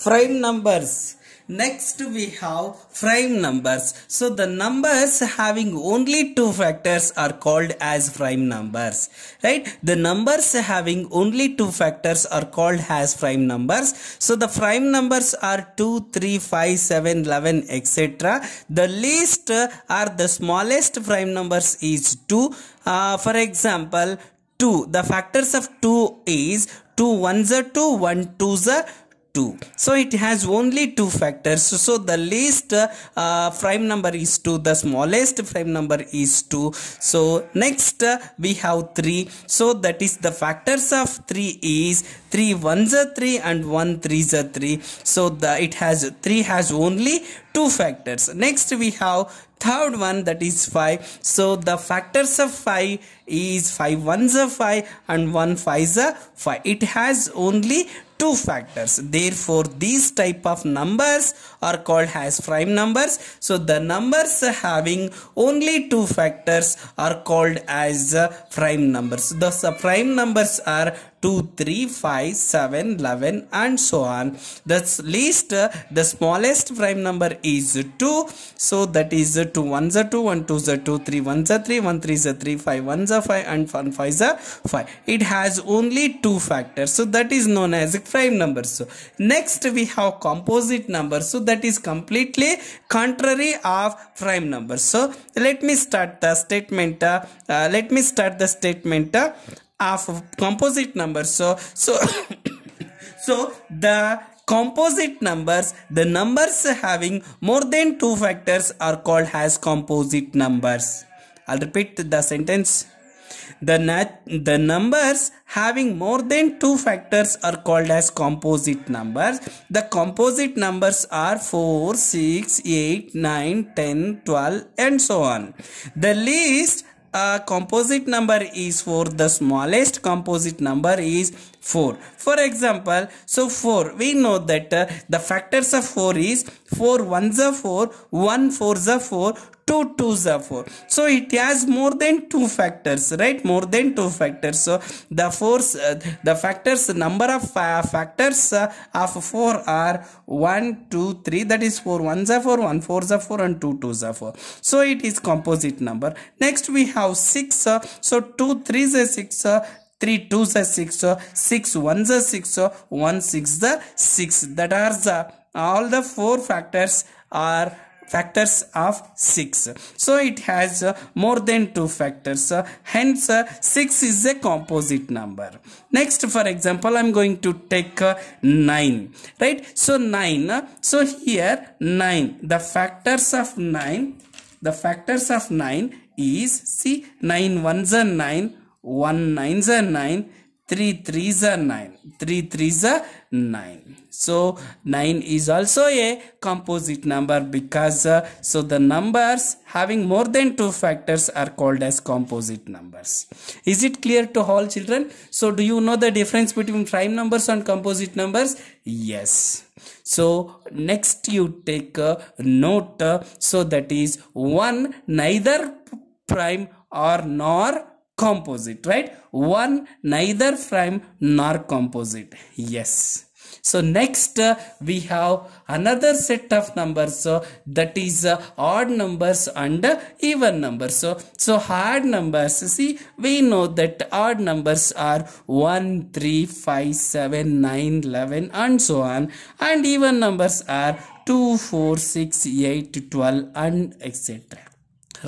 prime numbers. Next we have prime numbers. So the numbers having only two factors are called as prime numbers. Right? The numbers having only two factors are called as prime numbers. So the prime numbers are 2, 3, 5, 7, 11 etc. The least are the smallest prime numbers is 2. Uh, for example 2. The factors of 2 is 2 ones are 2, 1 twos are 2 so it has only two factors so the least uh, prime number is 2 the smallest prime number is 2 so next uh, we have 3 so that is the factors of 3 is 3 ones are 3 and 1 threes are 3 so the it has 3 has only two factors next we have third one that is 5 so the factors of 5 is 5 ones are 5 and 1 fives are 5 it has only two factors therefore these type of numbers are called as prime numbers so the numbers having only two factors are called as prime numbers the prime numbers are 2 3 5 7 11 and so on the least the smallest prime number is 2 so that is 2 1s are 2 1 2s are 2 3 1s are 3 1 3s 3 5 1s are 5 and 1 five, are 5 it has only two factors so that is known as prime numbers so next we have composite numbers so that is completely contrary of prime numbers so let me start the statement uh, uh let me start the statement uh, of composite numbers so so so the composite numbers the numbers having more than two factors are called as composite numbers i'll repeat the sentence the, the numbers having more than two factors are called as composite numbers. The composite numbers are 4, 6, 8, 9, 10, 12 and so on. The least uh, composite number is 4 the smallest composite number is 4 for example so 4 we know that uh, the factors of 4 is 4 ones are 4, 1 fours are 4, 2 twos are 4. So it has more than 2 factors, right? More than 2 factors. So the force, uh, the factors, number of uh, factors uh, of 4 are 1, 2, 3. That is 4 ones are 4, 1 fours are 4 and 2 twos are 4. So it is composite number. Next we have 6. so 2 threes are 6. 3 twos are 6. 6 ones are 6. 1 six are 6. That are the all the four factors are factors of 6 so it has more than two factors hence 6 is a composite number next for example i'm going to take 9 right so 9 so here 9 the factors of 9 the factors of 9 is see 9 ones are 9 1 nines are 9 3 threes are 9 3 threes are 9 so 9 is also a composite number because uh, so the numbers having more than two factors are called as composite numbers is it clear to all children so do you know the difference between prime numbers and composite numbers yes so next you take a note uh, so that is one neither prime or nor composite right one neither prime nor composite yes so next uh, we have another set of numbers so that is uh, odd numbers and uh, even numbers so so odd numbers see we know that odd numbers are 1 3 5 7 9 11 and so on and even numbers are 2 4 6 8 12 and etc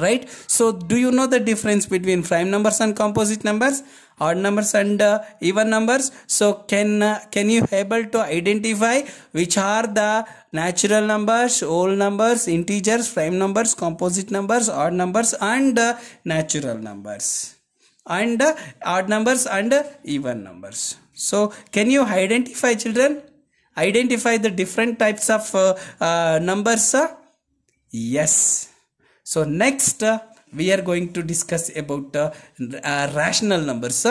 right so do you know the difference between prime numbers and composite numbers odd numbers and uh, even numbers so can uh, can you able to identify which are the natural numbers whole numbers integers prime numbers composite numbers odd numbers and uh, natural numbers and uh, odd numbers and uh, even numbers so can you identify children identify the different types of uh, numbers yes so next uh, we are going to discuss about uh, uh rational numbers.